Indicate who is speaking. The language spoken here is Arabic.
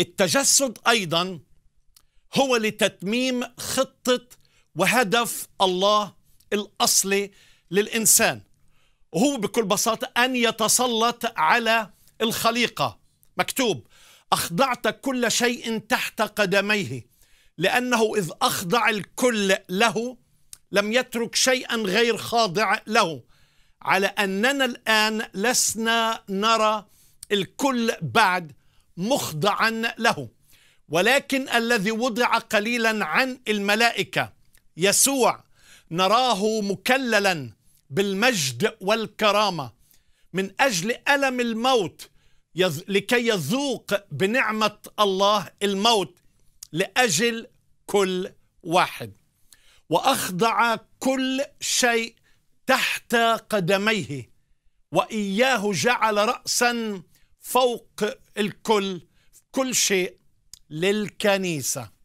Speaker 1: التجسد ايضا هو لتتميم خطه وهدف الله الاصلي للانسان وهو بكل بساطه ان يتسلط على الخليقه مكتوب اخضعت كل شيء تحت قدميه لانه اذ اخضع الكل له لم يترك شيئا غير خاضع له على اننا الان لسنا نرى الكل بعد مخضعا له ولكن الذي وضع قليلا عن الملائكه يسوع نراه مكللا بالمجد والكرامه من اجل الم الموت لكي يذوق بنعمه الله الموت لاجل كل واحد واخضع كل شيء تحت قدميه واياه جعل راسا فوق الكل كل شيء للكنيسة